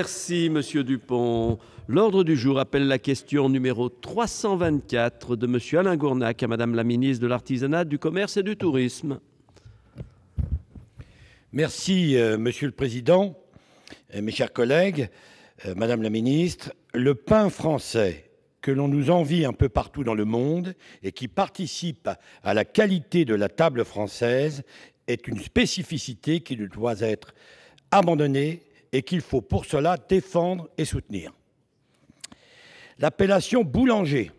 Merci, Monsieur Dupont. L'ordre du jour appelle la question numéro 324 de Monsieur Alain Gournac à Madame la ministre de l'Artisanat, du Commerce et du Tourisme. Merci, euh, Monsieur le Président, euh, mes chers collègues, euh, Madame la ministre. Le pain français que l'on nous envie un peu partout dans le monde et qui participe à la qualité de la table française est une spécificité qui ne doit être abandonnée et qu'il faut pour cela défendre et soutenir. L'appellation boulanger,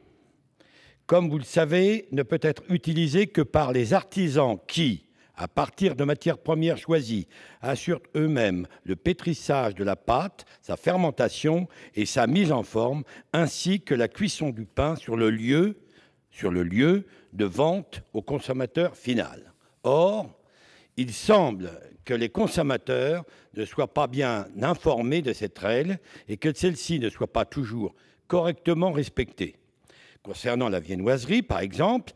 comme vous le savez, ne peut être utilisée que par les artisans qui, à partir de matières premières choisies, assurent eux-mêmes le pétrissage de la pâte, sa fermentation et sa mise en forme, ainsi que la cuisson du pain sur le lieu, sur le lieu de vente au consommateur final. Or, il semble que les consommateurs ne soient pas bien informés de cette règle et que celle-ci ne soit pas toujours correctement respectée. Concernant la viennoiserie, par exemple,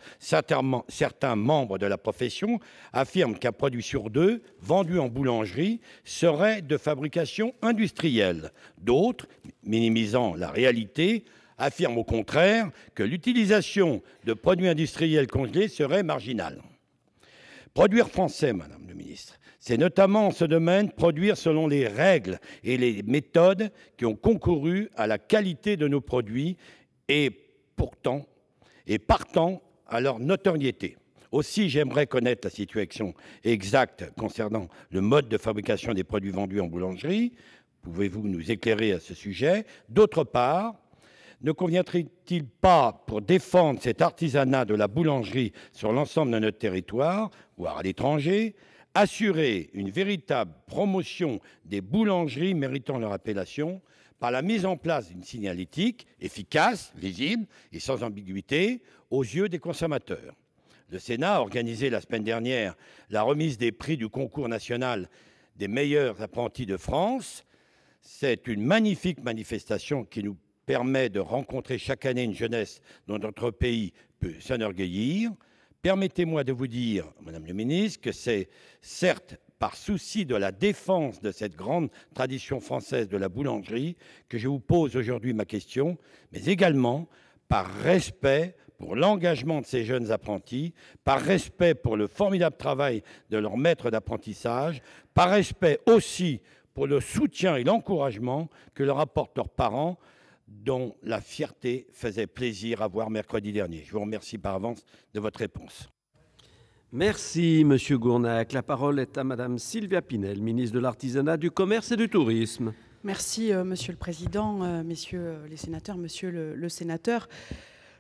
certains membres de la profession affirment qu'un produit sur deux vendu en boulangerie serait de fabrication industrielle. D'autres, minimisant la réalité, affirment au contraire que l'utilisation de produits industriels congelés serait marginale. Produire français, Madame le Ministre, c'est notamment en ce domaine produire selon les règles et les méthodes qui ont concouru à la qualité de nos produits et pourtant, et partant à leur notoriété. Aussi, j'aimerais connaître la situation exacte concernant le mode de fabrication des produits vendus en boulangerie. Pouvez-vous nous éclairer à ce sujet D'autre part, ne conviendrait-il pas, pour défendre cet artisanat de la boulangerie sur l'ensemble de notre territoire, voire à l'étranger, assurer une véritable promotion des boulangeries méritant leur appellation par la mise en place d'une signalétique efficace, visible et sans ambiguïté aux yeux des consommateurs Le Sénat a organisé la semaine dernière la remise des prix du concours national des meilleurs apprentis de France. C'est une magnifique manifestation qui nous permet de rencontrer chaque année une jeunesse dont notre pays peut s'enorgueillir. Permettez-moi de vous dire, Madame la Ministre, que c'est certes par souci de la défense de cette grande tradition française de la boulangerie que je vous pose aujourd'hui ma question, mais également par respect pour l'engagement de ces jeunes apprentis, par respect pour le formidable travail de leurs maîtres d'apprentissage, par respect aussi pour le soutien et l'encouragement que leur apportent leurs parents, dont la fierté faisait plaisir à voir mercredi dernier. Je vous remercie par avance de votre réponse. Merci, Monsieur Gournac. La parole est à Madame Sylvia Pinel, ministre de l'Artisanat, du Commerce et du Tourisme. Merci, euh, Monsieur le Président, euh, Messieurs euh, les sénateurs, Monsieur le sénateur.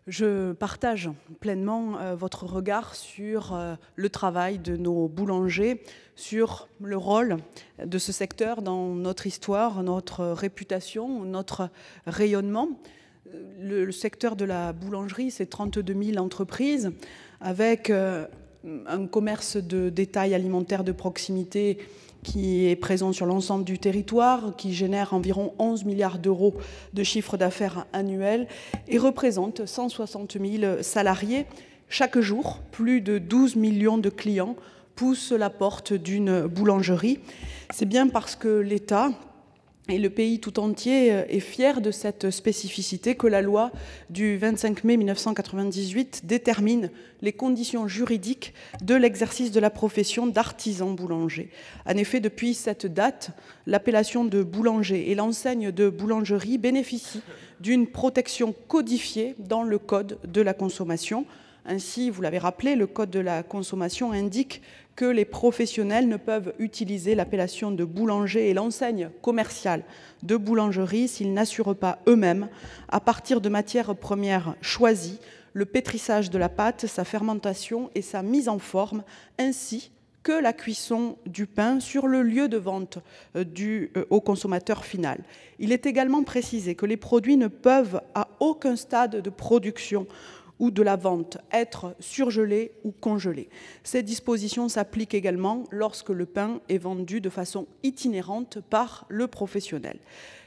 Je partage pleinement euh, votre regard sur euh, le travail de nos boulangers, sur le rôle de ce secteur dans notre histoire, notre réputation, notre rayonnement. Euh, le, secteur de la boulangerie, c'est 32 000 entreprises avec un commerce de détail alimentaire de proximité qui est présent sur l'ensemble du territoire, qui génère environ 11 milliards d'euros de chiffre d'affaires annuel et représente 160 000 salariés. Chaque jour, plus de 12 millions de clients poussent la porte d'une boulangerie. C'est bien parce que l'État, et le pays tout entier euh, est fier de cette spécificité que la loi du 25 mai 1998 détermine les conditions juridiques de l'exercice de la profession d'artisan boulanger. En effet, depuis cette date, l'appellation de boulanger et l'enseigne de boulangerie bénéficient d'une protection codifiée dans le Code de la consommation. Ainsi, vous l'avez rappelé, le Code de la consommation indique que les professionnels ne peuvent utiliser l'appellation de boulanger et l'enseigne commerciale de boulangerie s'ils n'assurent pas eux-mêmes, à partir de matières premières choisies, le pétrissage de la pâte, sa fermentation et sa mise en forme, ainsi que la cuisson du pain sur le lieu de vente euh, du, euh, au consommateur final. Il est également précisé que les produits ne peuvent à aucun stade de production ou de la vente, être surgelé ou congelé. Ces dispositions s'appliquent également lorsque le pain est vendu de façon itinérante par le professionnel.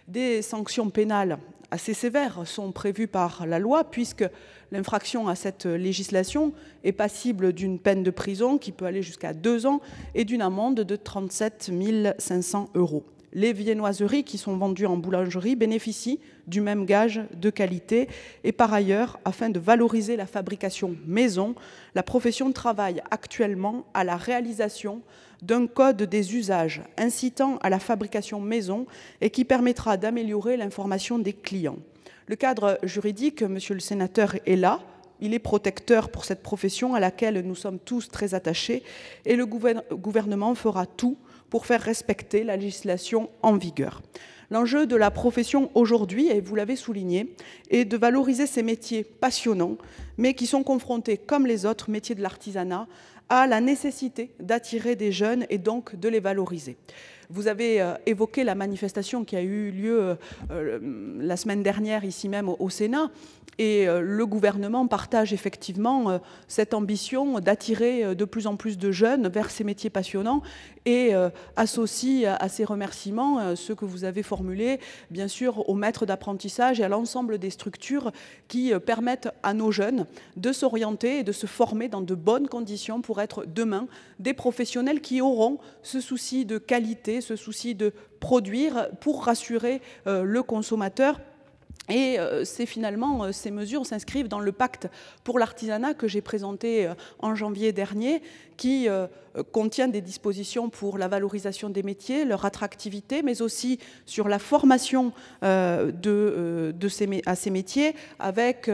Des sanctions pénales assez sévères sont prévues par la loi puisque l'infraction à cette législation est passible d'une peine de prison qui peut aller jusqu'à deux ans et d'une amende de 37 500 euros les viennoiseries qui sont vendues en boulangerie bénéficient du même gage de qualité. Et par ailleurs, afin de valoriser la fabrication maison, la profession travaille actuellement à la réalisation d'un code des usages incitant à la fabrication maison et qui permettra d'améliorer l'information des clients. Le cadre juridique, monsieur le sénateur, est là il est protecteur pour cette profession à laquelle nous sommes tous très attachés et le gouvernement fera tout pour faire respecter la législation en vigueur. L'enjeu de la profession aujourd'hui, et vous l'avez souligné, est de valoriser ces métiers passionnants, mais qui sont confrontés, comme les autres métiers de l'artisanat, à la nécessité d'attirer des jeunes et donc de les valoriser. Vous avez euh, évoqué la manifestation qui a eu lieu euh, euh, la semaine dernière ici même au, Sénat. Et le gouvernement partage effectivement cette ambition d'attirer de plus en plus de jeunes vers ces métiers passionnants et associe à ces remerciements ceux que vous avez formulés, bien sûr, aux maîtres d'apprentissage et à l'ensemble des structures qui permettent à nos jeunes de s'orienter et de se former dans de bonnes conditions pour être demain des professionnels qui auront ce souci de qualité, ce souci de produire pour rassurer euh, le consommateur, et euh, c'est finalement euh, ces mesures s'inscrivent dans le pacte pour l'artisanat que j'ai présenté en janvier dernier, qui contient des dispositions pour la valorisation des métiers, leur attractivité, mais aussi sur la formation de, de ces, à ces métiers, avec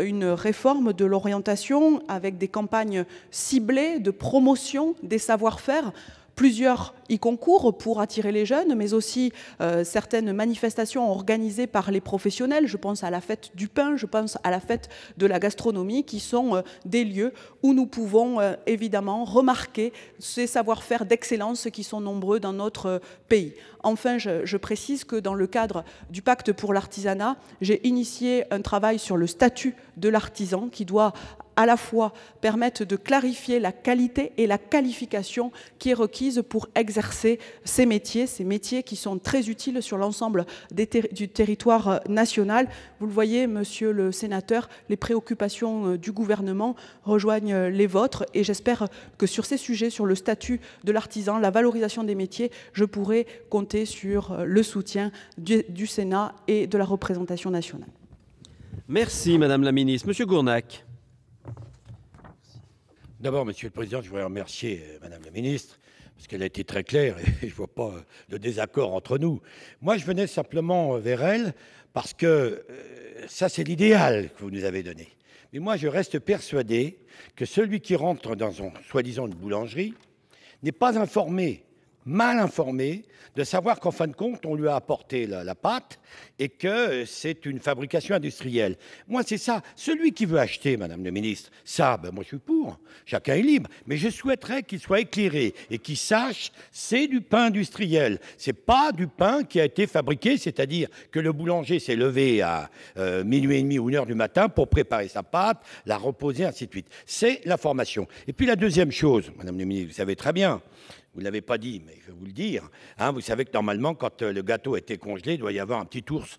une réforme de l'orientation, avec des campagnes ciblées de promotion des savoir-faire plusieurs y concourent pour attirer les jeunes, mais aussi euh, certaines manifestations organisées par les professionnels. Je pense à la fête du pain, je pense à la fête de la gastronomie, qui sont euh, des lieux où nous pouvons euh, évidemment remarquer ces savoir-faire d'excellence qui sont nombreux dans notre pays. Enfin, je précise que dans le cadre du pacte pour l'artisanat, j'ai initié un travail sur le statut de l'artisan qui doit à la fois permettent de clarifier la qualité et la qualification qui est requise pour exercer ces métiers, ces métiers qui sont très utiles sur l'ensemble du territoire euh, national. Vous le voyez, monsieur le sénateur, les préoccupations euh, du gouvernement rejoignent euh, les vôtres et j'espère que sur ces sujets, sur le statut de l'artisan, la valorisation des métiers, je pourrai compter sur le soutien du, du Sénat et de la représentation nationale. Merci Madame la Ministre. Monsieur Gournac. D'abord, Monsieur le Président, je voudrais remercier euh, Madame la Ministre, parce qu'elle a été très claire et je ne vois pas euh, de désaccord entre nous. Moi, je venais simplement euh, vers elle, parce que ça, c'est l'idéal que vous nous avez donné. Mais moi, je reste persuadé que celui qui rentre dans, soi-disant, boulangerie n'est pas informé mal informé, de savoir qu'en fin de compte, on lui a apporté la, pâte et que euh, c'est une fabrication industrielle. Moi, c'est ça. Celui qui veut acheter, Madame la Ministre, ça, ben, moi, je suis pour. Chacun est libre. Mais je souhaiterais qu'il soit éclairé et qu'il sache, c'est du pain industriel. C'est pas du pain qui a été fabriqué, c'est-à-dire que le boulanger s'est levé à euh, minuit et demi ou une heure du matin pour préparer sa pâte, la reposer, ainsi de suite. C'est la formation. Et puis la deuxième chose, Madame la Ministre, vous savez très bien, vous ne l'avez pas dit, mais je vais vous le dire. Hein, vous savez que normalement, quand euh, le gâteau a été congelé, il doit y avoir un petit ours.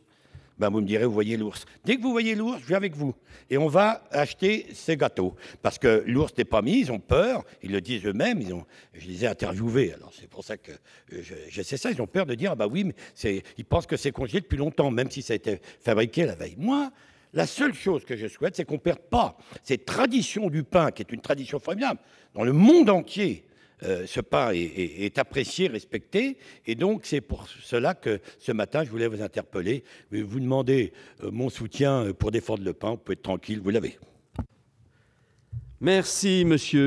Ben, vous me direz, vous voyez l'ours. Dès que vous voyez l'ours, je viens avec vous. Et on va acheter ces gâteaux. Parce que l'ours n'est pas mis, ils ont peur, ils le disent eux-mêmes. Ils ont, je les ai interviewés, alors c'est pour ça que euh, je, sais ça. Ils ont peur de dire, ah bah oui, mais ils pensent que c'est congelé depuis longtemps, même si ça a été fabriqué la veille. Moi, la seule chose que je souhaite, c'est qu'on ne perde pas cette tradition du pain, qui est une tradition formidable. Dans le monde entier, euh, ce pain est, apprécié, respecté. Et donc, c'est pour cela que ce matin, je voulais vous interpeller. Vous demander euh, mon soutien euh, pour défendre le pain. Vous pouvez être tranquille, vous l'avez. Merci, monsieur.